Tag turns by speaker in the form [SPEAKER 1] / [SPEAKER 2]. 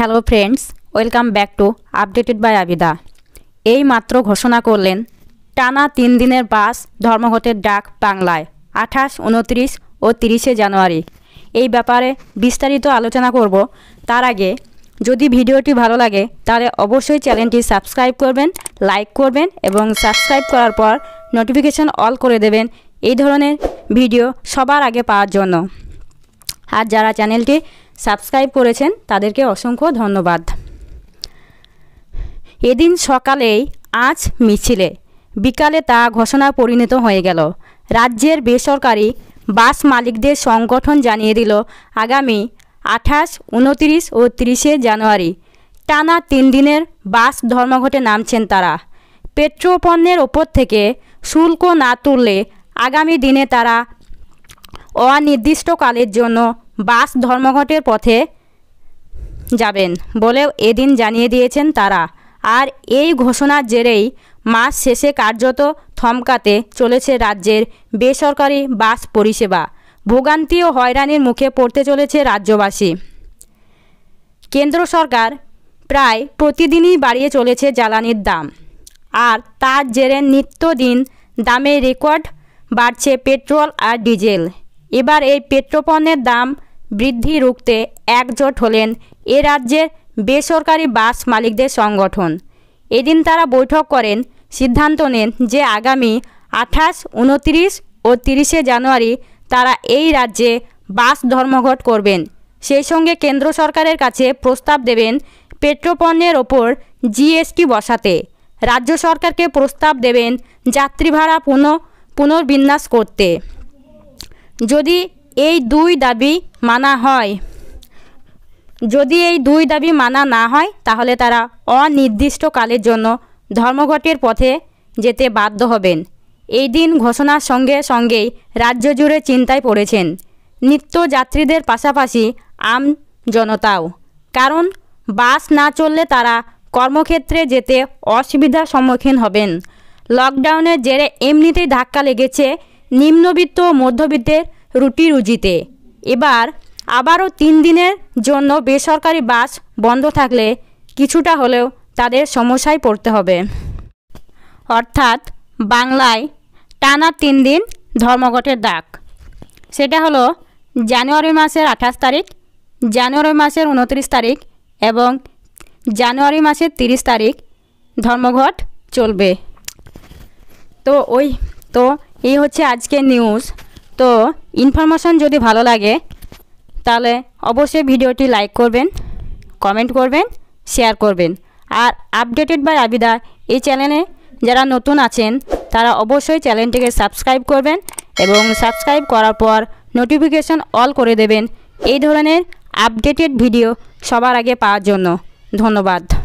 [SPEAKER 1] hello friends welcome back to updated by Abida এই মাত্র ঘোষণা করলেন টানা তিন দিনের বাস ধর্মঘটের ডাক বাংলায় আঠাশ উনত্রিশ ও তিরিশে জানুয়ারি এই ব্যাপারে বিস্তারিত আলোচনা করব তার আগে যদি ভিডিওটি ভালো লাগে তাহলে অবশ্যই চ্যানেলটি সাবস্ক্রাইব করবেন লাইক করবেন এবং সাবস্ক্রাইব করার পর নোটিফিকেশন অল করে দেবেন এই ধরনের ভিডিও সবার আগে পাওয়ার জন্য আর যারা চ্যানেলটি সাবস্ক্রাইব করেছেন তাদেরকে অসংখ্য ধন্যবাদ এদিন সকালেই আজ মিছিলে বিকালে তা ঘোষণা পরিণত হয়ে গেল রাজ্যের বেসরকারি বাস মালিকদের সংগঠন জানিয়ে দিল আগামী আঠাশ উনত্রিশ ও তিরিশে জানুয়ারি টানা তিন দিনের বাস ধর্মঘটে নামছেন তারা পেট্রোপণ্যের ওপর থেকে শুল্ক না তুললে আগামী দিনে তারা অনির্দিষ্টকালের জন্য বাস ধর্মঘটের পথে যাবেন বলেও এদিন জানিয়ে দিয়েছেন তারা আর এই ঘোষণার জেরেই মাস শেষে কার্যত থমকাতে চলেছে রাজ্যের বেসরকারি বাস পরিষেবা ভোগান্তি ও হয়রানির মুখে পড়তে চলেছে রাজ্যবাসী কেন্দ্র সরকার প্রায় প্রতিদিনই বাড়িয়ে চলেছে জ্বালানির দাম আর তার জেরে নিত্যদিন দামে রেকর্ড বাড়ছে পেট্রোল আর ডিজেল এবার এই পেট্রোপণ্যের দাম বৃদ্ধি রুখতে একজোট হলেন এ রাজ্যের বেসরকারি বাস মালিকদের সংগঠন এদিন তারা বৈঠক করেন সিদ্ধান্ত নেন যে আগামী আঠাশ উনত্রিশ ও তিরিশে জানুয়ারি তারা এই রাজ্যে বাস ধর্মঘট করবেন সেই সঙ্গে কেন্দ্র সরকারের কাছে প্রস্তাব দেবেন পেট্রোপণ্যের ওপর জিএসটি বসাতে রাজ্য সরকারকে প্রস্তাব দেবেন যাত্রী ভাড়া পুনঃ পুনর্বিন্যাস করতে যদি এই দুই দাবি মানা হয় যদি এই দুই দাবি মানা না হয় তাহলে তারা অনির্দিষ্টকালের জন্য ধর্মঘটের পথে যেতে বাধ্য হবেন এই দিন ঘোষণার সঙ্গে সঙ্গেই রাজ্য জুড়ে চিন্তায় পড়েছেন নিত্য যাত্রীদের পাশাপাশি আম জনতাও কারণ বাস না চললে তারা কর্মক্ষেত্রে যেতে অসুবিধার সম্মুখীন হবেন লকডাউনের জেরে এমনিতেই ধাক্কা লেগেছে নিম্নবিত্ত ও মধ্যবিত্তের রুটি রুজিতে এবার আবারও তিন দিনের জন্য বেসরকারি বাস বন্ধ থাকলে কিছুটা হলেও তাদের সমস্যায় পড়তে হবে অর্থাৎ বাংলায় টানা তিন দিন ধর্মঘটের ডাক সেটা হলো জানুয়ারি মাসের আঠাশ তারিখ জানুয়ারি মাসের উনত্রিশ তারিখ এবং জানুয়ারি মাসের তিরিশ তারিখ ধর্মঘট চলবে তো ওই তো এই হচ্ছে আজকের নিউজ তো ইনফরমেশন যদি ভালো লাগে তাহলে অবশ্যই ভিডিওটি লাইক করবেন কমেন্ট করবেন শেয়ার করবেন আর আপডেটেড বাই আবিদা এই চ্যানেলে যারা নতুন আছেন তারা অবশ্যই চ্যানেলটিকে সাবস্ক্রাইব করবেন এবং সাবস্ক্রাইব করার পর নোটিফিকেশন অল করে দেবেন এই ধরনের আপডেটেড ভিডিও সবার আগে পাওয়ার জন্য ধন্যবাদ